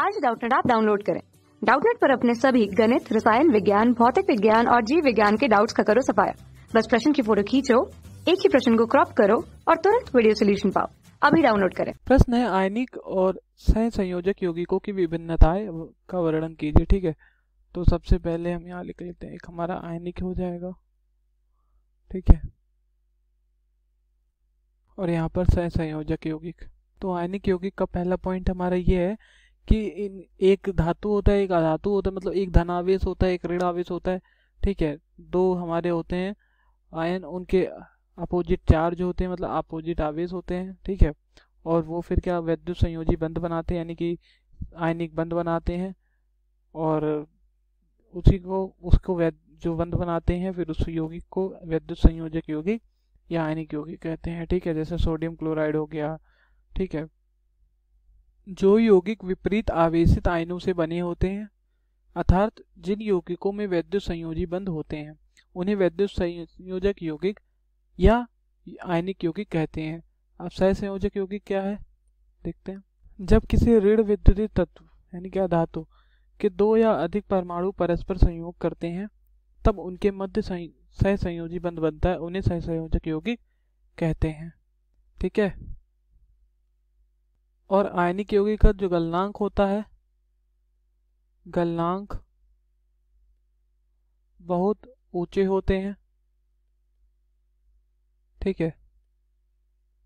आज डाउटनेट आप डाउनलोड करें डाउटनेट पर अपने सभी गणित रसायन विज्ञान भौतिक विज्ञान और जीव विज्ञान के डाउट्स का करो सफाया बस प्रश्न की फोटो खींचो एक ही प्रश्न को क्रॉप करो और तुरंत वीडियो सोल्यूशन पाओ अभी डाउनलोड करें प्रश्न है आयनिक और सह संयोजक यौगिकों की विभिन्नताएं का वर्णन कीजिए ठीक है तो सबसे पहले हम यहाँ लिख लेते हैं एक हमारा आयनिक हो जाएगा ठीक है और यहाँ पर सह संयोजक यौगिक तो आयनिक यौगिक का पहला पॉइंट हमारा ये है कि इन एक धातु होता है एक अधातु होता है मतलब एक धनावेश होता है एक ऋण आवेश होता है ठीक है दो हमारे होते हैं आयन उनके अपोजिट चार्ज होते हैं मतलब अपोजिट आवेश होते हैं ठीक है और वो फिर क्या वैद्युत संयोजी बंद बनाते हैं यानी कि आयनिक बंद बनाते हैं और उसी को उसको जो बंद बनाते हैं फिर उस यौगिक को वैद्युत संयोजक यौगिक या आयनिक यौगिक कहते हैं ठीक है जैसे सोडियम क्लोराइड हो गया ठीक है जो यौगिक विपरीत आवेशित आयनों से बने होते हैं अर्थात जिन यौगिकों में वैद्युत संयोजी बंद होते हैं उन्हें वैद्युत संयोजक यौगिक या आयनिक यौगिक कहते हैं अब सह संयोजक यौगिक क्या है देखते हैं जब किसी ऋण विद्युत तत्व यानी क्या धातु के दो या अधिक परमाणु परस्पर संयोग करते हैं तब उनके मध्य सह संयोजी बंध बनता है उन्हें सह संयोजक यौगिक कहते हैं ठीक है और आयनिक यौगिक का जो गलनांक होता है गलनांक बहुत ऊंचे होते हैं ठीक है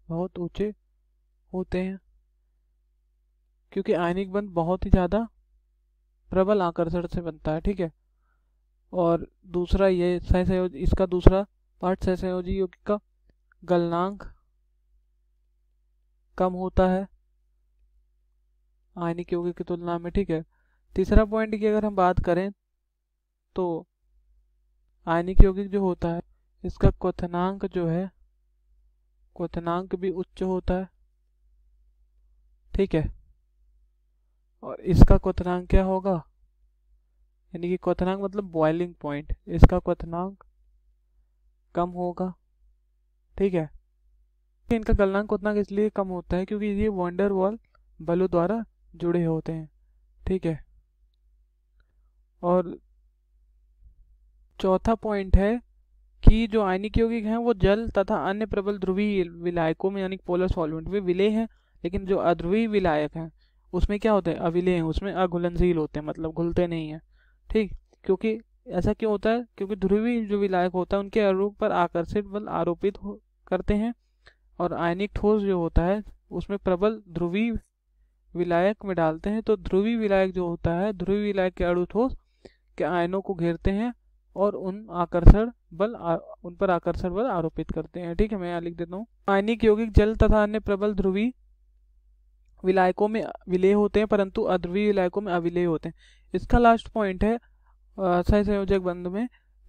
बहुत ऊंचे होते हैं क्योंकि आयनिक बंद बहुत ही ज़्यादा प्रबल आकर्षण से बनता है ठीक है और दूसरा ये सह इसका दूसरा पार्ट सह संयोजी यौगिक का गलनांक कम होता है आयनिक यौगिक की तुलना में ठीक है तीसरा पॉइंट की अगर हम बात करें तो आयनिक यौगिक जो होता है इसका क्वथनांक जो है क्वथनांक भी उच्च होता है ठीक है और इसका क्वथनांक क्या होगा यानी कि क्वथनांक मतलब बॉइलिंग पॉइंट इसका क्वथनांक कम होगा ठीक है इनका गलनांक उतना इसलिए कम होता है क्योंकि ये वंडर वॉल बलों द्वारा जुड़े होते हैं ठीक है और चौथा पॉइंट है कि जो आयनिक यौगिक हैं वो जल तथा अन्य प्रबल ध्रुवीय विलायकों में यानी पोलर सॉल्वेंट में विलय हैं लेकिन जो अध्रुवीय विलायक हैं उसमें क्या होते हैं अविलय हैं उसमें अघुलनशील होते हैं मतलब घुलते नहीं हैं ठीक क्योंकि ऐसा क्यों होता है क्योंकि ध्रुवीय जो विलायक होता है उनके आरोप पर आकर्षित बल आरोपित करते हैं और आयनिक ठोस जो होता है उसमें प्रबल ध्रुवीय विलायक में डालते हैं तो ध्रुवी विलायक जो होता है ध्रुवी विलायक के अणु ठोस के आयनों को घेरते हैं और उन आकर्षण बल आ, उन पर आकर्षण बल आरोपित करते हैं ठीक है मैं यहाँ लिख देता हूँ आयनिक यौगिक जल तथा अन्य प्रबल ध्रुवी विलायकों में विलय होते हैं परंतु अध्रुवी विलायकों में अविलय होते हैं इसका लास्ट पॉइंट है सह संयोजक बंध में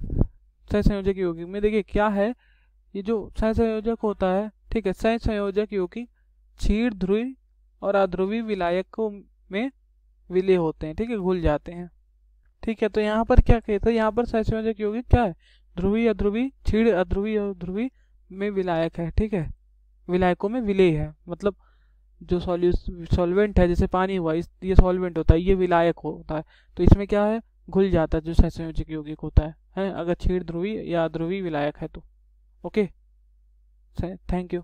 सह संयोजक यौगिक में देखिए क्या है ये जो सह संयोजक होता है ठीक है सह संयोजक यौगिक क्षीर ध्रुवी और अध्रुवी विलायकों में विलय होते हैं ठीक है घुल जाते हैं ठीक है तो यहाँ पर क्या कहते हैं तो यहाँ पर सहसंयोजक यौगिक क्या है ध्रुवी अध्रुवी छीड़ अध्रुवी और ध्रुवी में विलायक है ठीक है विलायकों में विलय है मतलब जो सॉल्वेंट है जैसे पानी हुआ इस ये सॉल्वेंट होता है ये विलायक होता है तो इसमें क्या है घुल जाता है जो सहसंयोजक यौगिक होता है, है अगर छीड़ ध्रुवी या ध्रुवी विलायक है तो ओके थैंक यू